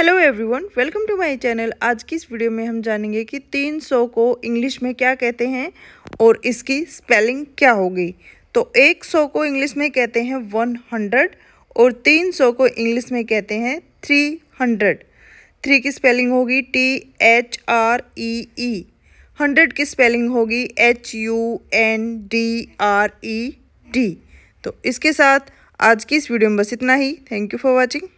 hello everyone welcome to my channel आज की इस वीडियो में हम जानेंगे कि 300 को इंग्लिश में क्या कहते हैं और इसकी स्पेलिंग क्या होगी तो 100 को इंग्लिश में कहते हैं 100 और 300 को इंग्लिश में कहते हैं 300 थ्री की स्पेलिंग होगी T H R E E hundred की स्पेलिंग होगी H U N D R E D तो इसके साथ आज की इस वीडियो में बस इतना ही थैंक यू फॉर वॉचिंग